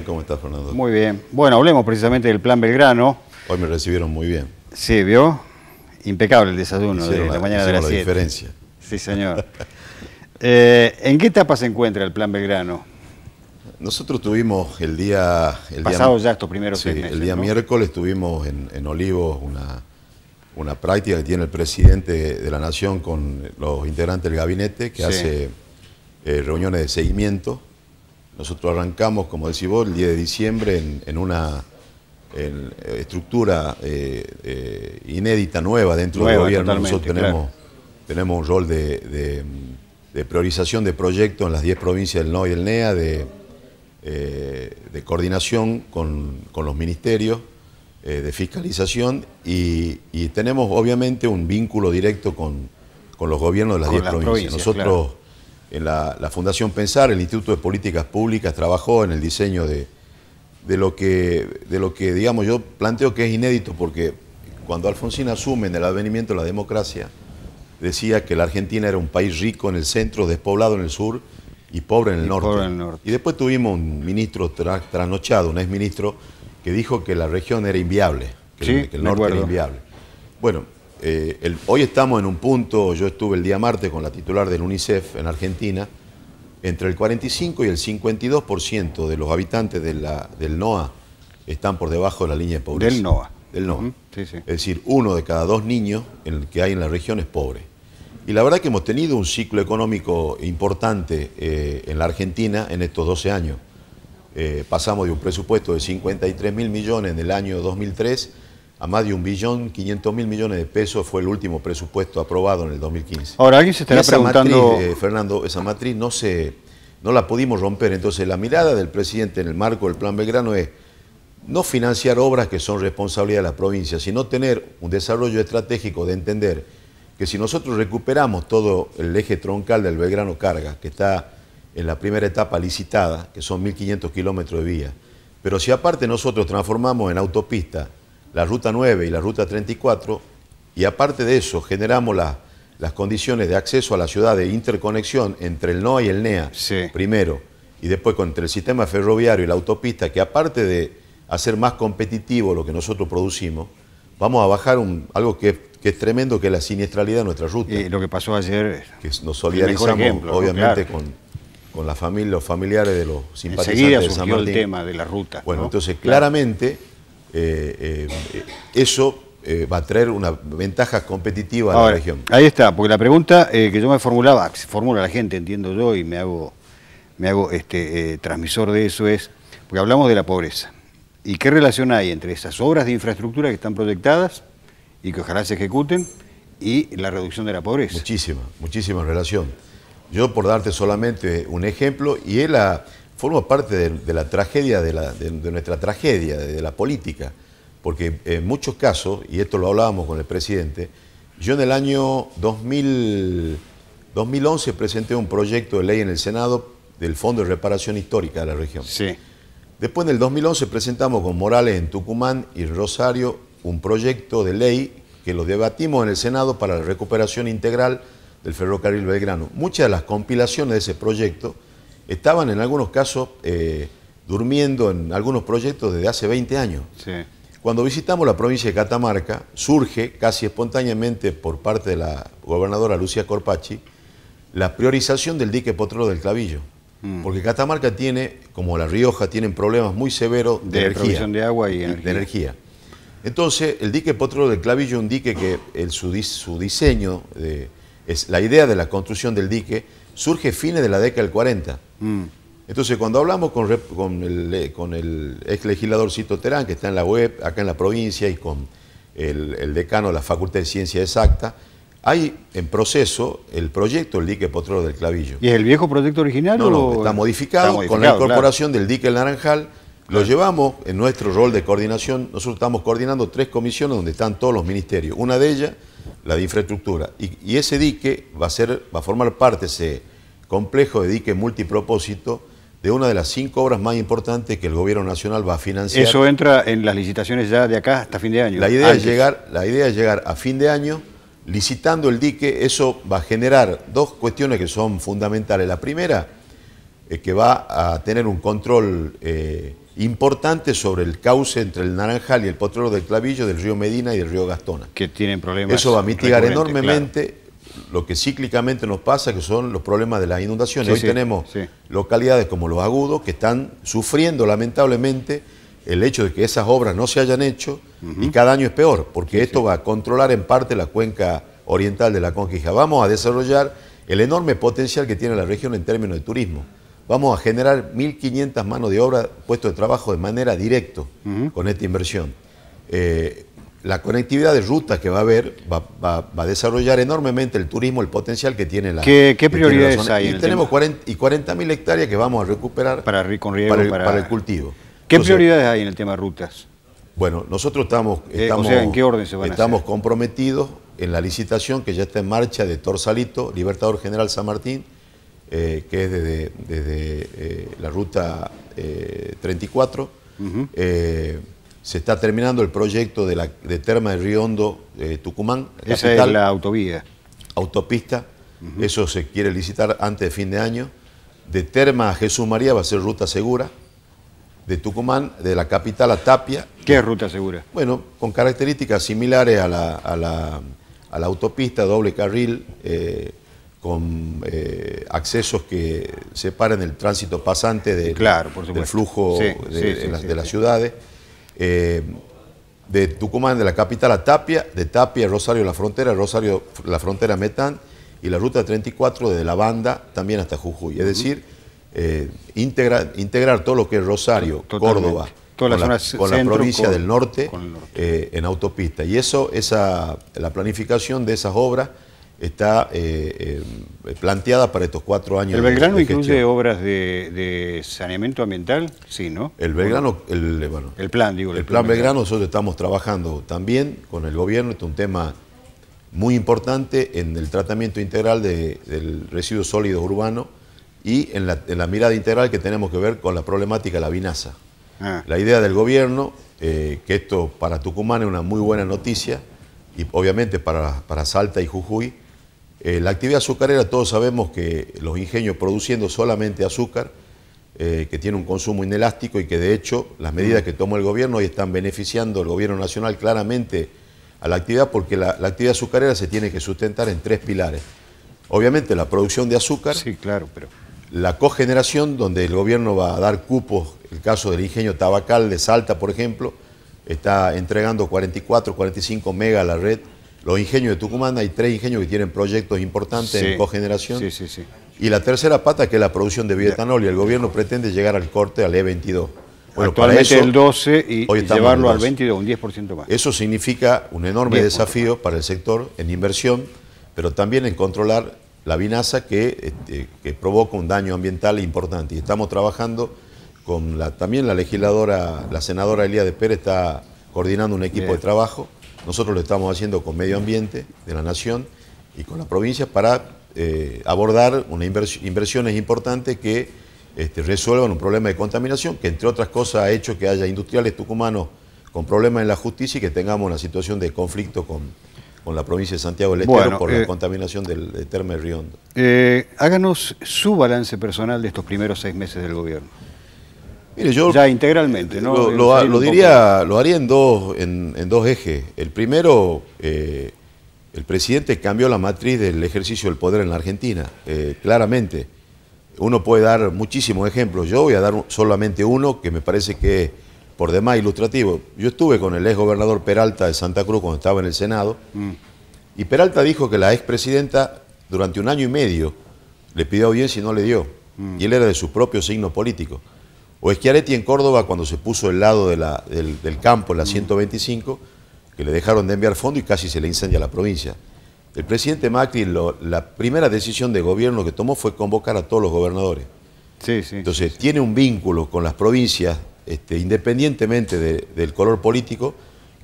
¿cómo estás, Fernando? Muy bien. Bueno, hablemos precisamente del Plan Belgrano. Hoy me recibieron muy bien. Sí, ¿vio? Impecable el desayuno de la, mañana de las la diferencia. Sí, señor. Eh, ¿En qué etapa se encuentra el Plan Belgrano? Nosotros tuvimos el día... El Pasado ya estos primeros sí, El día miércoles tuvimos en, en Olivos una, práctica que tiene el presidente de la Nación con los integrantes del gabinete, que hace eh, reuniones de seguimiento nosotros arrancamos, como decís vos, el 10 de diciembre en, una eh, estructura eh, eh, inédita, nueva dentro del gobierno. Nosotros tenemos, tenemos un rol de, priorización de proyectos en las 10 provincias del NO y el NEA, de, coordinación con, los ministerios, de fiscalización y, tenemos obviamente un vínculo directo con, con los gobiernos de las 10 provincias. Nosotros en la, Fundación Pensar, el Instituto de Políticas Públicas trabajó en el diseño de, lo que, digamos, yo planteo que es inédito, porque cuando Alfonsín asume en el advenimiento de la democracia, decía que la Argentina era un país rico en el centro, despoblado en el sur y pobre en el, norte. Y después tuvimos un ministro trasnochado, un exministro, que dijo que la región era inviable, que, el, norte era inviable. Bueno, eh, hoy estamos en un punto, yo estuve el día martes con la titular del UNICEF en Argentina, entre el 45 y el 52% de los habitantes del NOA están por debajo de la línea de pobreza. Del NOA. Del NOA. Es decir, uno de cada dos niños que hay en la región es pobre. Y la verdad que hemos tenido un ciclo económico importante eh, en la Argentina en estos 12 años. Eh, pasamos de un presupuesto de 53 mil millones en el año 2003 a más de un billón 500 mil millones de pesos fue el último presupuesto aprobado en el 2015. Ahora alguien se estará preguntando, eh, Fernando, esa matriz no se, no la pudimos romper. Entonces la mirada del presidente en el marco del Plan Belgrano es no financiar obras que son responsabilidad de la provincia, sino tener un desarrollo estratégico de entender que si nosotros recuperamos todo el eje troncal del Belgrano Carga, que está en la primera etapa licitada, que son 1.500 kilómetros de vía, pero si aparte nosotros transformamos en autopista la Ruta 9 y la Ruta 34, y aparte de eso generamos las condiciones de acceso a la ciudad de interconexión entre el NOA y el NEA, primero, y después entre el sistema ferroviario y la autopista, que aparte de hacer más competitivo lo que nosotros producimos, vamos a bajar algo que, es tremendo, que es la siniestralidad de nuestra ruta. Y lo que pasó ayer. Que nos solidarizamos, ejemplo, obviamente, con, con la familia, los familiares de los simpatizantes de San el tema de la ruta. Bueno, entonces, claramente eh, eh, eso eh, va a traer una ventaja competitiva a, la región. Ahí está, porque la pregunta que yo me formulaba, que se formula la gente, entiendo yo, y me hago, me hago este, transmisor de eso es, porque hablamos de la pobreza. ¿Y qué relación hay entre esas obras de infraestructura que están proyectadas y que ojalá se ejecuten y la reducción de la pobreza? Muchísima, muchísima relación. Yo por darte solamente un ejemplo, y es la forma parte de, la tragedia, de, nuestra tragedia, de, la política, porque en muchos casos, y esto lo hablábamos con el presidente, yo en el año 2011 presenté un proyecto de ley en el Senado del Fondo de Reparación Histórica de la región. Después, en el 2011, presentamos con Morales en Tucumán y Rosario un proyecto de ley que lo debatimos en el Senado para la recuperación integral del ferrocarril Belgrano. Muchas de las compilaciones de ese proyecto estaban en algunos casos eh, durmiendo en algunos proyectos desde hace 20 años. Cuando visitamos la provincia de Catamarca, surge casi espontáneamente por parte de la gobernadora Lucia Corpacci la priorización del dique potrero del Clavillo. Mm. Porque Catamarca tiene, como La Rioja, tienen problemas muy severos de, energía. de agua y De energía. Entonces, el dique potrero del Clavillo es un dique que su, diseño, eh, es la idea de la construcción del dique surge fines de la década del 40. Mm. Entonces, cuando hablamos con, el, con, ex legislador Cito Terán, que está en la web, acá en la provincia, y con el, decano de la Facultad de Ciencias Exactas, hay en proceso el proyecto El dique potrero del Clavillo. ¿Y es el viejo proyecto original? No, no, está, modificado con la incorporación del dique El Naranjal, lo llevamos en nuestro rol de coordinación. Nosotros estamos coordinando tres comisiones donde están todos los ministerios. Una de ellas, la de infraestructura. Y, ese dique va a, ser, va a formar parte, ese complejo de dique multipropósito, de una de las cinco obras más importantes que el gobierno nacional va a financiar. Eso entra en las licitaciones ya de acá hasta fin de año. La idea, es llegar, la idea es llegar a fin de año licitando el dique. Eso va a generar dos cuestiones que son fundamentales. La primera, es que va a tener un control. Eh, importante sobre el cauce entre el Naranjal y el Potrero del Clavillo del río Medina y del río Gastona. Que tienen problemas. Eso va a mitigar enormemente lo que cíclicamente nos pasa, que son los problemas de las inundaciones. Hoy tenemos localidades como Los Agudos que están sufriendo lamentablemente el hecho de que esas obras no se hayan hecho y cada año es peor, porque esto va a controlar en parte la cuenca oriental de la Conquija. Vamos a desarrollar el enorme potencial que tiene la región en términos de turismo vamos a generar 1.500 manos de obra, puestos de trabajo de manera directa con esta inversión. Eh, la conectividad de rutas que va a haber va, a desarrollar enormemente el turismo, el potencial que tiene la. ¿Qué, qué prioridades hay? Y tenemos 40, y 40.000 hectáreas que vamos a recuperar para, para, el, cultivo. ¿Qué prioridades hay en el tema de rutas? Bueno, nosotros estamos, eh, estamos, estamos comprometidos en la licitación que ya está en marcha de Torsalito, Libertador General San Martín, eh, que es desde, eh, la ruta 34. Eh, se está terminando el proyecto de, la, de Terma de Riondo, Tucumán. Esa es la autovía. Autopista. Eso se quiere licitar antes de fin de año. De Terma a Jesús María va a ser ruta segura de Tucumán, de la capital a Tapia. ¿Qué ruta segura? Bueno, con características similares a la, autopista, doble carril, con eh, accesos que separan el tránsito pasante del flujo de, las, ciudades. Eh, de Tucumán, de la capital a Tapia, de Tapia, Rosario, la frontera, Rosario, la frontera Metán, y la ruta 34 desde La Banda también hasta Jujuy. Es decir, eh, integrar todo lo que es Rosario, Córdoba, con, la, provincia del norte, en autopista. Y eso, esa, la planificación de esas obras está eh, eh, planteada para estos cuatro años. ¿El Belgrano incluye obras de, saneamiento ambiental? Sí, ¿no? El Belgrano, el, eh, bueno, el plan, digo. El, plan, Belgrano, nosotros estamos trabajando también con el gobierno, este es un tema muy importante en el tratamiento integral del residuo sólido urbano y en la, mirada integral que tenemos que ver con la problemática de la vinaza. Ah. La idea del gobierno, que esto para Tucumán es una muy buena noticia, y obviamente para, para Salta y Jujuy, eh, la actividad azucarera, todos sabemos que los ingenios produciendo solamente azúcar, eh, que tiene un consumo inelástico y que de hecho las medidas mm. que tomó el gobierno hoy están beneficiando al gobierno nacional claramente a la actividad porque la, actividad azucarera se tiene que sustentar en tres pilares. Obviamente la producción de azúcar, sí, claro, pero... la cogeneración, donde el gobierno va a dar cupos, el caso del ingenio tabacal de Salta, por ejemplo, está entregando 44, 45 mega a la red los ingenios de Tucumán, hay tres ingenios que tienen proyectos importantes en cogeneración. Y la tercera pata, que es la producción de bioetanol, y el gobierno pretende llegar al corte al E22. Bueno, Actualmente el 12 y, llevarlo al 22, un 10% más. Eso significa un enorme desafío para el sector en inversión, pero también en controlar la vinaza este, que, provoca un daño ambiental importante. Y estamos trabajando con la, también la legisladora, la senadora Elía de Pérez está coordinando un equipo de trabajo nosotros lo estamos haciendo con Medio Ambiente de la Nación y con la provincia para eh, abordar unas inversiones importantes que este, resuelvan un problema de contaminación, que entre otras cosas ha hecho que haya industriales tucumanos con problemas en la justicia y que tengamos una situación de conflicto con, con la provincia de Santiago del Estero por la eh, contaminación del de Terme de Río eh, háganos su balance personal de estos primeros seis meses del gobierno. Mire, yo ya integralmente, Lo, diría, lo haría en dos, ejes. El primero, eh, el presidente cambió la matriz del ejercicio del poder en la Argentina, eh, claramente. Uno puede dar muchísimos ejemplos. Yo voy a dar solamente uno que me parece que es por demás ilustrativo. Yo estuve con el ex gobernador Peralta de Santa Cruz cuando estaba en el Senado mm. y Peralta dijo que la ex presidenta durante un año y medio le pidió audiencia y no le dio. Mm. Y él era de su propio signo político. O Schiaretti en Córdoba cuando se puso el lado del, campo en la 125, mm. que le dejaron de enviar fondo y casi se le incendia la provincia. El presidente Macri, la primera decisión de gobierno que tomó fue convocar a todos los gobernadores. Entonces, tiene un vínculo con las provincias, este, independientemente del color político,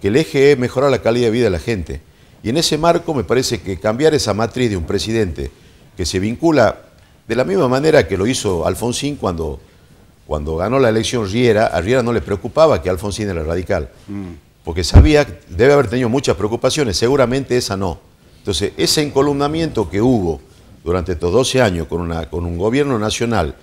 que el eje es mejorar la calidad de vida de la gente. Y en ese marco me parece que cambiar esa matriz de un presidente que se vincula de la misma manera que lo hizo Alfonsín cuando cuando ganó la elección Riera, a Riera no le preocupaba que Alfonsín era radical, porque sabía, debe haber tenido muchas preocupaciones, seguramente esa no. Entonces, ese encolumnamiento que hubo durante estos 12 años con, una, con un gobierno nacional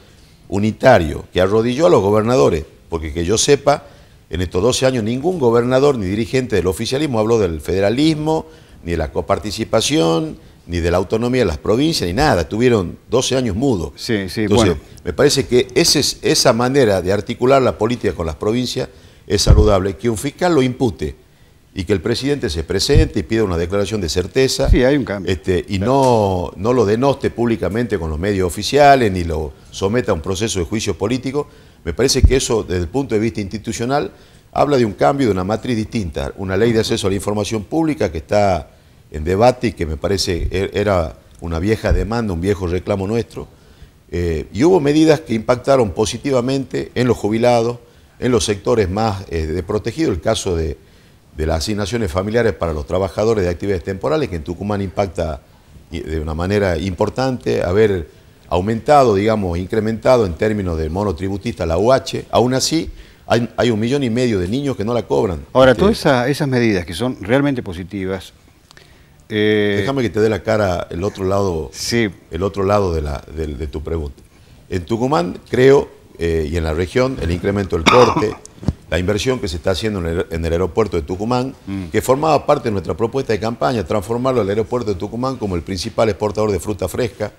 unitario que arrodilló a los gobernadores, porque que yo sepa, en estos 12 años ningún gobernador ni dirigente del oficialismo habló del federalismo, ni de la coparticipación, ni de la autonomía de las provincias, ni nada. tuvieron 12 años mudos. Sí, sí, Entonces, me parece que esa manera de articular la política con las provincias es saludable. Que un fiscal lo impute y que el presidente se presente y pida una declaración de certeza. Sí, hay un cambio. Este, y no, no lo denoste públicamente con los medios oficiales, ni lo someta a un proceso de juicio político. Me parece que eso, desde el punto de vista institucional, habla de un cambio, de una matriz distinta. Una ley de acceso a la información pública que está en debate y que me parece er, era una vieja demanda, un viejo reclamo nuestro. Eh, y hubo medidas que impactaron positivamente en los jubilados, en los sectores más eh, protegidos, el caso de, las asignaciones familiares para los trabajadores de actividades temporales, que en Tucumán impacta eh, de una manera importante, haber aumentado, digamos, incrementado en términos de monotributista la UH, aún así hay, un millón y medio de niños que no la cobran. Ahora, este, todas esas medidas que son realmente positivas, eh, Déjame que te dé la cara el otro lado, sí. el otro lado de, la, de, tu pregunta. En Tucumán, creo, eh, y en la región, el incremento del corte, la inversión que se está haciendo en el, aeropuerto de Tucumán, mm. que formaba parte de nuestra propuesta de campaña, transformarlo al aeropuerto de Tucumán como el principal exportador de fruta fresca,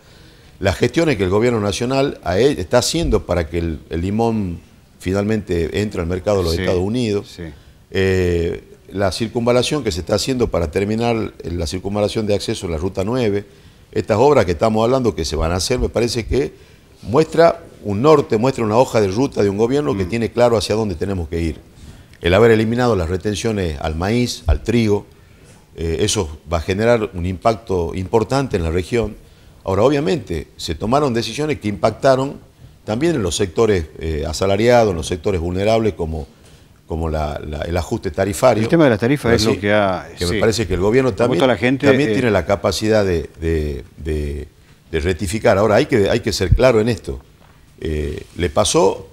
las gestiones que el gobierno nacional está haciendo para que el, limón finalmente entre al mercado de los Estados Unidos. Sí. Eh, la circunvalación que se está haciendo para terminar eh, la circunvalación de acceso en la Ruta 9, estas obras que estamos hablando que se van a hacer, me parece que muestra un norte, muestra una hoja de ruta de un gobierno que mm. tiene claro hacia dónde tenemos que ir. El haber eliminado las retenciones al maíz, al trigo, eh, eso va a generar un impacto importante en la región. Ahora, obviamente, se tomaron decisiones que impactaron también en los sectores eh, asalariados, en los sectores vulnerables como como el ajuste tarifario. El tema de las tarifas es lo que ha... Que me parece que el gobierno también, tiene eh, la capacidad de, rectificar. Ahora, hay que, hay que ser claro en esto. Eh, le pasó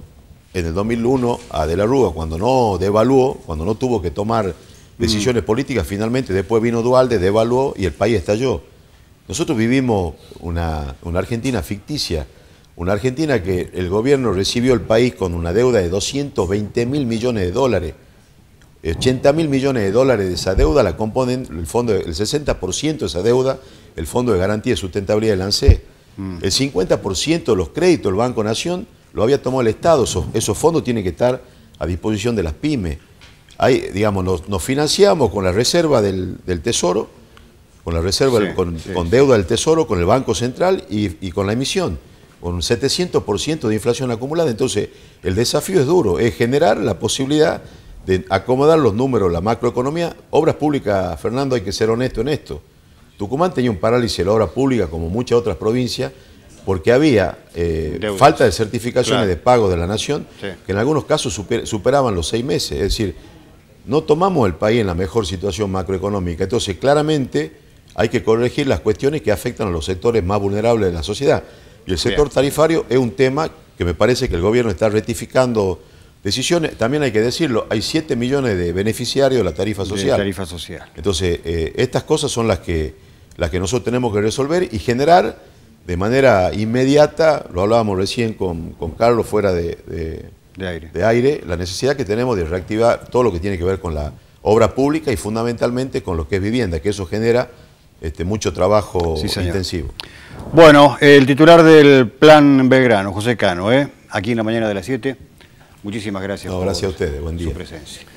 en el 2001 a De la Rúa, cuando no devaluó, cuando no tuvo que tomar mm. decisiones políticas, finalmente después vino Dualde, devaluó y el país estalló. Nosotros vivimos una Argentina ficticia una Argentina que el gobierno recibió el país con una deuda de 220 mil millones de dólares. 80 mil millones de dólares de esa deuda la componen el fondo, 60% de esa deuda, el Fondo de Garantía de Sustentabilidad del ANSES. Mm. El 50% de los créditos del Banco Nación lo había tomado el Estado. Esos, fondos tienen que estar a disposición de las pymes. Ahí, digamos, nos, financiamos con la reserva del, Tesoro, con la reserva, con, deuda del Tesoro, con el Banco Central y con la emisión con 700% de inflación acumulada. Entonces, el desafío es duro, es generar la posibilidad de acomodar los números, la macroeconomía. Obras públicas, Fernando, hay que ser honesto en esto. Tucumán tenía un parálisis de la obra pública, como muchas otras provincias, porque había eh, falta de certificaciones de pago de la nación, que en algunos casos superaban los seis meses. Es decir, no tomamos el país en la mejor situación macroeconómica. Entonces, claramente hay que corregir las cuestiones que afectan a los sectores más vulnerables de la sociedad. Y el sector tarifario es un tema que me parece que el gobierno está rectificando decisiones. También hay que decirlo, hay 7 millones de beneficiarios de la tarifa social. tarifa social. Entonces, eh, estas cosas son las que, las que nosotros tenemos que resolver y generar de manera inmediata, lo hablábamos recién con, con Carlos fuera de, de, aire. la necesidad que tenemos de reactivar todo lo que tiene que ver con la obra pública y fundamentalmente con lo que es vivienda, que eso genera este, mucho trabajo intensivo. Bueno, el titular del Plan Belgrano, José Cano, ¿eh? aquí en la mañana de las 7. Muchísimas gracias. gracias a ustedes, buen día. Su presencia.